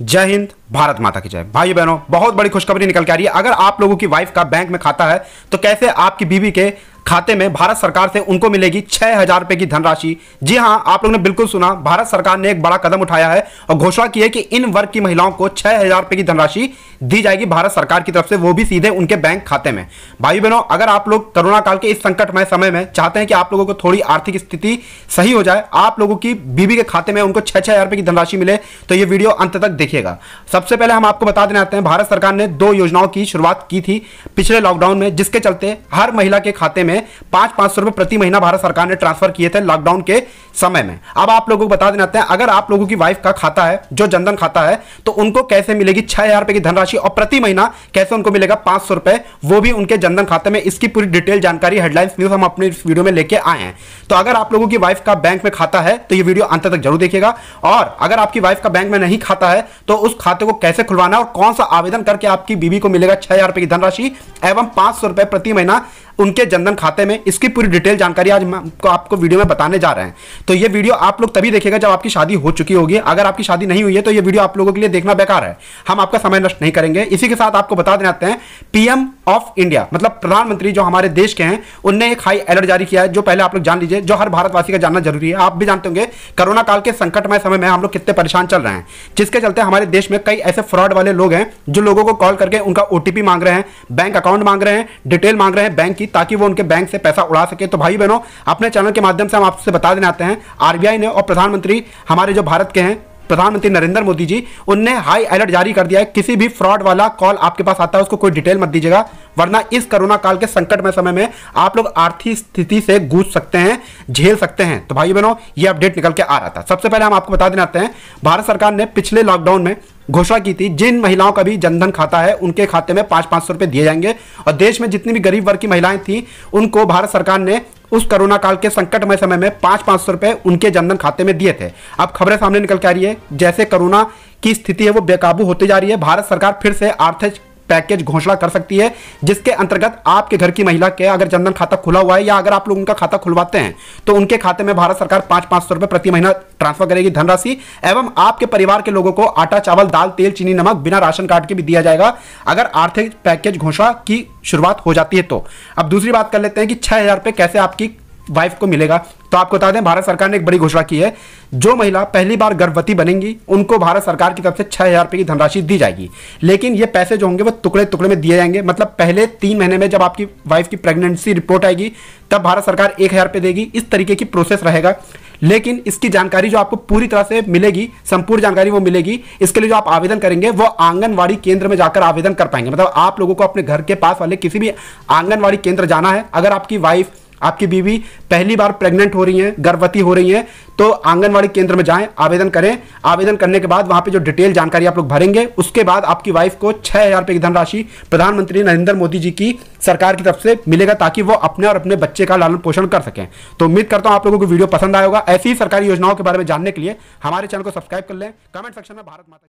जय हिंद भारत माता की जय भाई बहनों बहुत बड़ी खुशखबरी निकल के आ रही है अगर आप लोगों की वाइफ का बैंक में खाता है तो कैसे आपकी बीवी के खाते में भारत सरकार से उनको मिलेगी छह हजार रुपए की धनराशि जी हां आप लोगों ने बिल्कुल सुना भारत सरकार ने एक बड़ा कदम उठाया है और घोषणा की है कि इन वर्ग की महिलाओं को छह हजार रुपए की धनराशि दी जाएगी भारत सरकार की तरफ से वो भी सीधे उनके बैंक खाते में भाई बहनों अगर आप लोग कोरोना काल के इस संकटमय समय में चाहते हैं कि आप लोगों को थोड़ी आर्थिक स्थिति सही हो जाए आप लोगों की बीबी के खाते में उनको छह छह हजार की धनराशि मिले तो ये वीडियो अंत तक देखिएगा सबसे पहले हम आपको बता देना चाहते हैं भारत सरकार ने दो योजनाओं की शुरुआत की थी पिछले लॉकडाउन में जिसके चलते हर महिला के खाते में पांच पांच सौ रुपए प्रति महीना भारत सरकार ने ट्रांसफर किए थे लॉकडाउन के समय में अब आप लोगों को बता देना चाहते हैं अगर आप लोगों की वाइफ का खाता है जो जनधन खाता है तो उनको कैसे मिलेगी छह हजार की धनराशि राशि और प्रति महीना कैसे उनको मिलेगा पांच सौ रुपए वो भी उनके जनधन खाते में इसकी पूरी डिटेल जानकारी हेडलाइंस न्यूज हम अपने इस वीडियो में लेके आए हैं तो अगर आप लोगों की वाइफ का बैंक में खाता है तो ये वीडियो अंत तक जरूर देखिएगा और अगर आपकी वाइफ का बैंक में नहीं खाता है तो उस खाते को कैसे खुलवाना और कौन सा आवेदन करके आपकी बीबी को मिलेगा छह की धनराशि एवं पांच प्रति महीना उनके जनधन खाते में इसकी पूरी डिटेल जानकारी आज आपको, आपको वीडियो में बताने जा रहे हैं तो ये वीडियो आप लोग तभी देखेगा जब आपकी शादी हो चुकी होगी अगर आपकी शादी नहीं हुई है तो ये वीडियो आप लोगों के लिए देखना बेकार है हम आपका समय नष्ट नहीं करेंगे इसी के साथ आपको बता देना चाहते हैं पीएम ऑफ इंडिया मतलब प्रधानमंत्री जो हमारे देश के हैं उनने एक हाई अलर्ट जारी किया है जो पहले आप लोग जान लीजिए जो हर भारतवासी का जानना जरूरी है आप भी जानते होंगे कोरोना काल के संकटमय समय में हम लोग कितने परेशान चल रहे हैं जिसके चलते हमारे देश में कई ऐसे फ्रॉड वाले लोग हैं जो लोगों को कॉल करके उनका ओटीपी मांग रहे हैं बैंक अकाउंट मांग रहे हैं डिटेल मांग रहे हैं बैंक की थी ताकि वो उनके बैंक से पैसा उड़ा सके तो भाई बहनों अपने चैनल के माध्यम से हम आपसे बता देना आते हैं आरबीआई ने और प्रधानमंत्री हमारे जो भारत के हैं प्रधानमंत्री नरेंद्र मोदी जी उनने हाई अलर्ट जारी कर दिया है किसी भी फ्रॉड वाला कॉल आपके पास आता है उसको कोई डिटेल मत दीजिएगा वरना इस कोरोना काल के संकट में समय में आप लोग आर्थिक स्थिति से गूंज सकते हैं झेल सकते हैं तो भाई बहनों ये अपडेट निकल के आ रहा था सबसे पहले हम आपको बता देना आते हैं भारत सरकार ने पिछले लॉकडाउन में घोषणा की थी जिन महिलाओं का भी जनधन खाता है उनके खाते में पांच पांच सौ रुपए दिए जाएंगे और देश में जितनी भी गरीब वर्ग की महिलाएं थी उनको भारत सरकार ने उस कोरोना काल के संकटमय समय में पांच पांच सौ रुपए उनके जनधन खाते में दिए थे अब खबरें सामने निकल के आ रही है जैसे कोरोना की स्थिति है वो बेकाबू होती जा रही है भारत सरकार फिर से आर्थिक पैकेज घोषणा कर सकती है जिसके अंतर्गत आपके घर की महिला के अगर जनधन खाता खुला हुआ है या अगर आप लोग उनका खाता खुलवाते हैं तो उनके खाते में भारत सरकार पांच पांच सौ रुपए प्रति महीना ट्रांसफर करेगी धनराशि एवं आपके परिवार के लोगों को आटा चावल दाल तेल चीनी नमक बिना राशन कार्ड के भी दिया जाएगा अगर आर्थिक पैकेज घोषणा की शुरुआत हो जाती है तो अब दूसरी बात कर लेते हैं कि छह हजार रुपए कैसे आपकी वाइफ को मिलेगा तो आपको बता दें भारत सरकार ने एक बड़ी घोषणा की है जो महिला पहली बार गर्भवती बनेंगी उनको भारत सरकार की तरफ से छह हजार रुपये की धनराशि दी जाएगी लेकिन ये पैसे जो होंगे वो टुकड़े टुकड़े में दिए जाएंगे मतलब पहले तीन महीने में जब आपकी वाइफ की प्रेगनेंसी रिपोर्ट आएगी तब भारत सरकार एक हज़ार रुपये देगी इस तरीके की प्रोसेस रहेगा लेकिन इसकी जानकारी जो आपको पूरी तरह से मिलेगी संपूर्ण जानकारी वो मिलेगी इसके लिए जो आप आवेदन करेंगे वो आंगनवाड़ी केंद्र में जाकर आवेदन कर पाएंगे मतलब आप लोगों को अपने घर के पास वाले किसी भी आंगनवाड़ी केंद्र जाना है अगर आपकी वाइफ आपकी बीवी पहली बार प्रेग्नेंट हो रही है गर्भवती हो रही है तो आंगनवाड़ी केंद्र में जाएं आवेदन करें आवेदन करने के बाद वहां पे जो डिटेल जानकारी आप लोग भरेंगे उसके बाद आपकी वाइफ को छह हजार रुपये की धनराशि प्रधानमंत्री नरेंद्र मोदी जी की सरकार की तरफ से मिलेगा ताकि वो अपने और अपने बच्चे का लालन पोषण कर सकें तो उम्मीद करता हूं आप लोगों को वीडियो पसंद आएगा ऐसी सरकारी योजनाओं के बारे में जानने के लिए हमारे चैनल को सब्सक्राइब कर लें कमेंट सेक्शन में भारत माता